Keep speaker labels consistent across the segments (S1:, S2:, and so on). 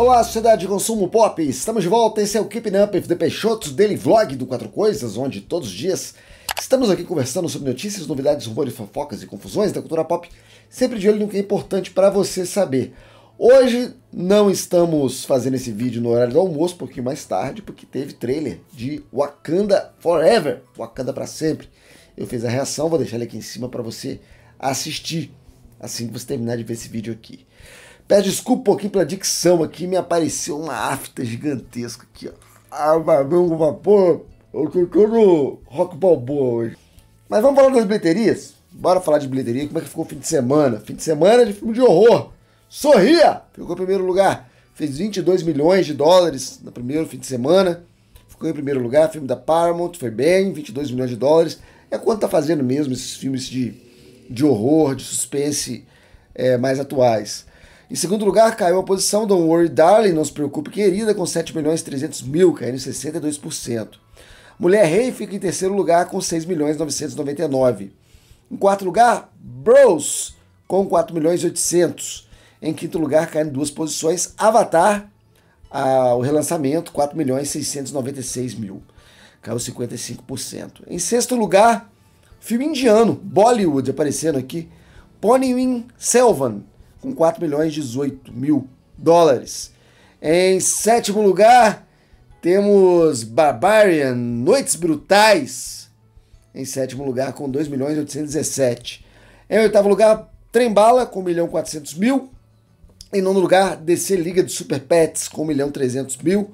S1: Olá, Sociedade de Consumo Pop! Estamos de volta, esse é o Keeping Up de Peixotos, Daily Vlog do Quatro Coisas, onde todos os dias estamos aqui conversando sobre notícias, novidades, rumores, fofocas e confusões da cultura pop, sempre de olho no que é importante para você saber. Hoje não estamos fazendo esse vídeo no horário do almoço, um pouquinho mais tarde, porque teve trailer de Wakanda Forever, Wakanda para sempre. Eu fiz a reação, vou deixar ele aqui em cima para você assistir assim que você terminar de ver esse vídeo aqui. Pede desculpa um pouquinho pela dicção aqui, me apareceu uma afta gigantesca aqui, ó. Ah, meu vapor, eu tô todo rock balboa hoje. Mas vamos falar das bilheterias? Bora falar de bilheteria, como é que ficou o fim de semana? Fim de semana de filme de horror. Sorria! Ficou em primeiro lugar. Fez 22 milhões de dólares no primeiro fim de semana. Ficou em primeiro lugar, filme da Paramount, foi bem, 22 milhões de dólares. É quanto tá fazendo mesmo esses filmes de, de horror, de suspense é, mais atuais. Em segundo lugar, caiu a posição Don't Worry Darling, não se preocupe, querida, com 7 milhões 300 mil, caindo 62%. Mulher Rei fica em terceiro lugar com 6 milhões 999. Em quarto lugar, Bros, com 4 milhões 800. Em quinto lugar, caindo duas posições, Avatar, a, o relançamento, 4 milhões 696 mil. Caiu 55%. Em sexto lugar, filme indiano, Bollywood, aparecendo aqui, Pony in Selvan, com 4 milhões e 18 mil dólares. Em sétimo lugar, temos Barbarian, Noites Brutais, em sétimo lugar, com 2 milhões e 817. Em oitavo lugar, Trembala, com 1 milhão e 400 mil. Em nono lugar, DC Liga de Super Pets, com 1 milhão e 300 mil.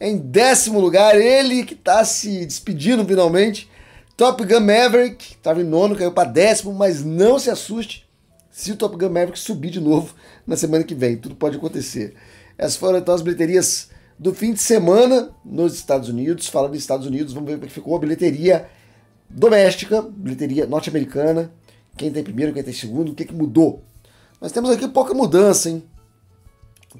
S1: Em décimo lugar, ele que está se despedindo finalmente, Top Gun Maverick, estava em nono, caiu para décimo, mas não se assuste, se o Top Gun Maverick subir de novo na semana que vem. Tudo pode acontecer. Essas foram então as bilheterias do fim de semana nos Estados Unidos. Falando nos Estados Unidos, vamos ver como ficou a bilheteria doméstica, bilheteria norte-americana. Quem tem primeiro, quem tem segundo, o que, é que mudou? Nós temos aqui pouca mudança, hein?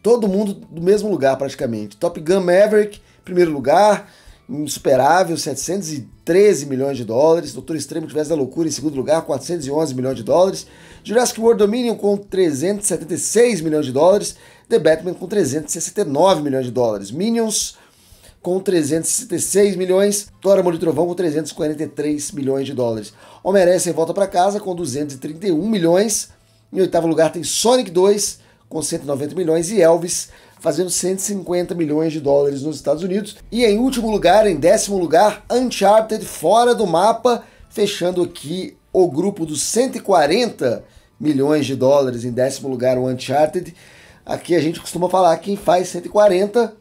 S1: Todo mundo do mesmo lugar praticamente. Top Gun Maverick, primeiro lugar insuperável, 713 milhões de dólares. Doutor Extremo tivesse da loucura em segundo lugar, 411 milhões de dólares. Jurassic World Dominion com 376 milhões de dólares. The Batman com 369 milhões de dólares. Minions com 366 milhões, Dora Molho Trovão com 343 milhões de dólares. Homem-Aranha Sem Volta para Casa com 231 milhões. Em oitavo lugar tem Sonic 2 com 190 milhões e Elvis fazendo 150 milhões de dólares nos Estados Unidos. E em último lugar, em décimo lugar, Uncharted fora do mapa, fechando aqui o grupo dos 140 milhões de dólares. Em décimo lugar, o Uncharted. Aqui a gente costuma falar: quem faz 140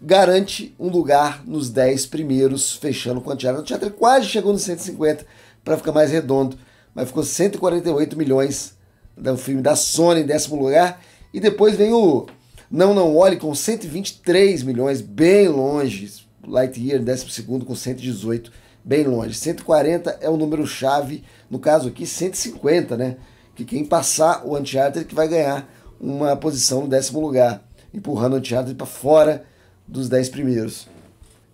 S1: garante um lugar nos 10 primeiros, fechando com o Uncharted. O Uncharted quase chegou nos 150 para ficar mais redondo, mas ficou 148 milhões do né, filme da Sony, em décimo lugar. E depois vem o Não Não Olhe com 123 milhões, bem longe. Lightyear, décimo segundo, com 118, bem longe. 140 é o número chave, no caso aqui, 150, né? Que quem passar o anti que vai ganhar uma posição no décimo lugar, empurrando o Uncharted para fora dos 10 primeiros.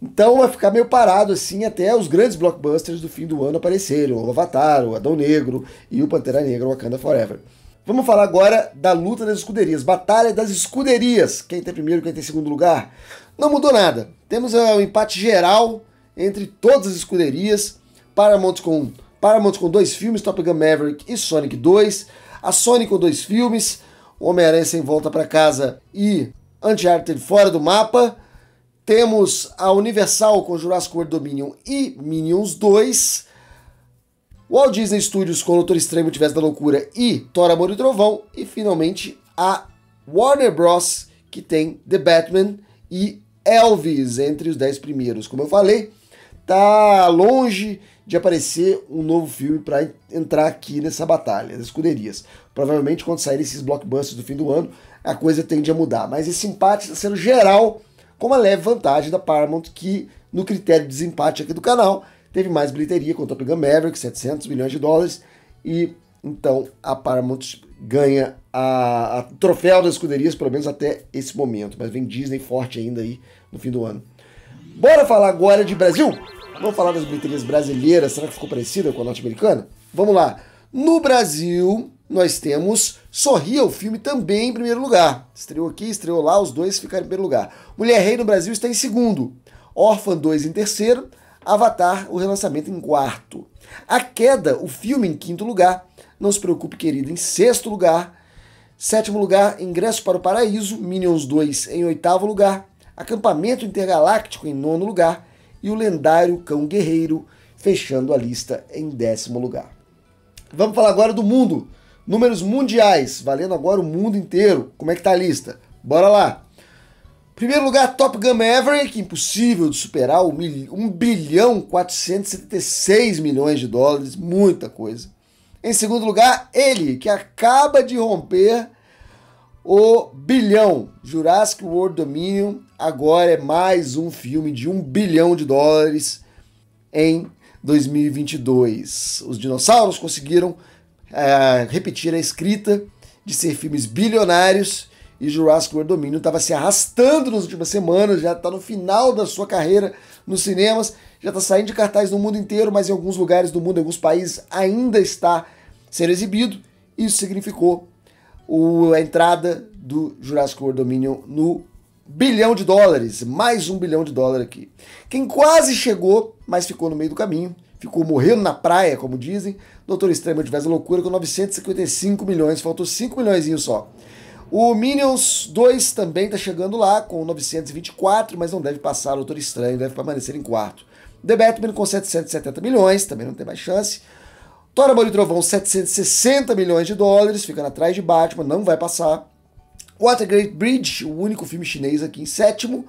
S1: Então vai ficar meio parado assim até os grandes blockbusters do fim do ano aparecerem, o Avatar, o Adão Negro e o Pantera Negra Wakanda Forever. Vamos falar agora da luta das escuderias, batalha das escuderias, quem tem tá primeiro, quem tem tá segundo lugar. Não mudou nada. Temos uh, um empate geral entre todas as escuderias, Paramount com Paramount com dois filmes, Top Gun Maverick e Sonic 2, a Sony com dois filmes, Homem-Aranha sem volta para casa e Uncharted fora do mapa. Temos a Universal com Jurassic World Dominion e Minions 2. Walt Disney Studios com Doutor Extremo Tivesse da Loucura e Thor, Amor e Trovão. E finalmente a Warner Bros. que tem The Batman e Elvis entre os 10 primeiros. Como eu falei, tá longe de aparecer um novo filme para entrar aqui nessa batalha das escuderias. Provavelmente quando saírem esses blockbusters do fim do ano, a coisa tende a mudar. Mas esse empate está sendo geral com uma leve vantagem da Paramount, que no critério de desempate aqui do canal teve mais bilheteria contra o Pegan Maverick, 700 milhões de dólares, e então a Paramount ganha a, a troféu das escuderias, pelo menos até esse momento, mas vem Disney forte ainda aí no fim do ano. Bora falar agora de Brasil? Vamos falar das bilheterias brasileiras, será que ficou parecida com a norte-americana? Vamos lá! No Brasil, nós temos Sorria, o filme também em primeiro lugar. Estreou aqui, estreou lá, os dois ficaram em primeiro lugar. Mulher Rei no Brasil está em segundo. Orphan 2 em terceiro. Avatar, o relançamento em quarto. A Queda, o filme em quinto lugar. Não se preocupe, querido, em sexto lugar. Sétimo lugar, Ingresso para o Paraíso. Minions 2 em oitavo lugar. Acampamento Intergaláctico em nono lugar. E o lendário Cão Guerreiro, fechando a lista em décimo lugar. Vamos falar agora do mundo Números mundiais, valendo agora o mundo inteiro. Como é que tá a lista? Bora lá. Primeiro lugar, Top Gun Maverick, impossível de superar, 1 bilhão 476 milhões de dólares, muita coisa. Em segundo lugar, ele, que acaba de romper o bilhão, Jurassic World Dominion, agora é mais um filme de 1 bilhão de dólares em 2022. Os dinossauros conseguiram a é, repetir a escrita de ser filmes bilionários e Jurassic World Dominion estava se arrastando nas últimas semanas, já está no final da sua carreira nos cinemas, já está saindo de cartaz no mundo inteiro, mas em alguns lugares do mundo, em alguns países, ainda está sendo exibido. Isso significou a entrada do Jurassic World Dominion no bilhão de dólares, mais um bilhão de dólares aqui. Quem quase chegou, mas ficou no meio do caminho, ficou morrendo na praia, como dizem. Doutor Estranho Multiverso da Loucura com 955 milhões, faltou 5 milhões só. O Minions 2 também está chegando lá com 924, mas não deve passar o Doutor Estranho, deve permanecer em quarto. The Batman com 770 milhões, também não tem mais chance. Thor Amor e Trovão, 760 milhões de dólares, ficando atrás de Batman, não vai passar. Watergate Bridge, o único filme chinês aqui em sétimo.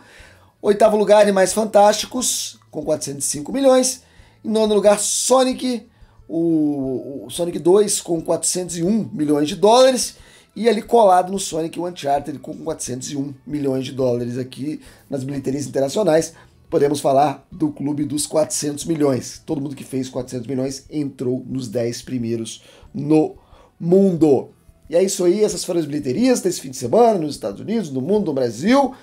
S1: Oitavo lugar, Animais Fantásticos, com 405 milhões. Em nono lugar, Sonic, o, o Sonic 2 com 401 milhões de dólares. E ali colado no Sonic o Uncharted com 401 milhões de dólares aqui nas bilheterias internacionais. Podemos falar do clube dos 400 milhões. Todo mundo que fez 400 milhões entrou nos 10 primeiros no mundo. E é isso aí, essas foram as bilheterias desse fim de semana nos Estados Unidos, no mundo, no Brasil.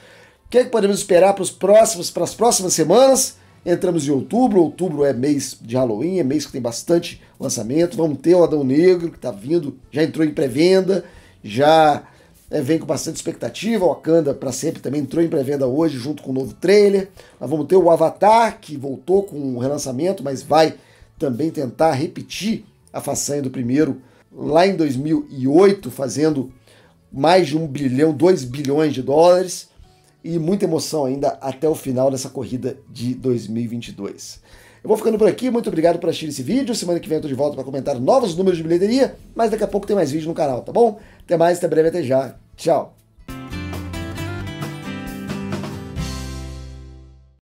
S1: O que, é que podemos esperar para, os próximos, para as próximas semanas? Entramos em outubro, outubro é mês de Halloween, é mês que tem bastante lançamento. Vamos ter o Adão Negro, que está vindo, já entrou em pré-venda, já é, vem com bastante expectativa. O Wakanda para sempre também entrou em pré-venda hoje, junto com o novo trailer. Nós vamos ter o Avatar, que voltou com o um relançamento, mas vai também tentar repetir a façanha do primeiro lá em 2008, fazendo mais de um bilhão, dois bilhões de dólares e muita emoção ainda até o final dessa corrida de 2022. Eu vou ficando por aqui, muito obrigado por assistir esse vídeo. Semana que vem eu tô de volta para comentar novos números de bilheteria, mas daqui a pouco tem mais vídeo no canal, tá bom? Até mais, até breve, até já. Tchau.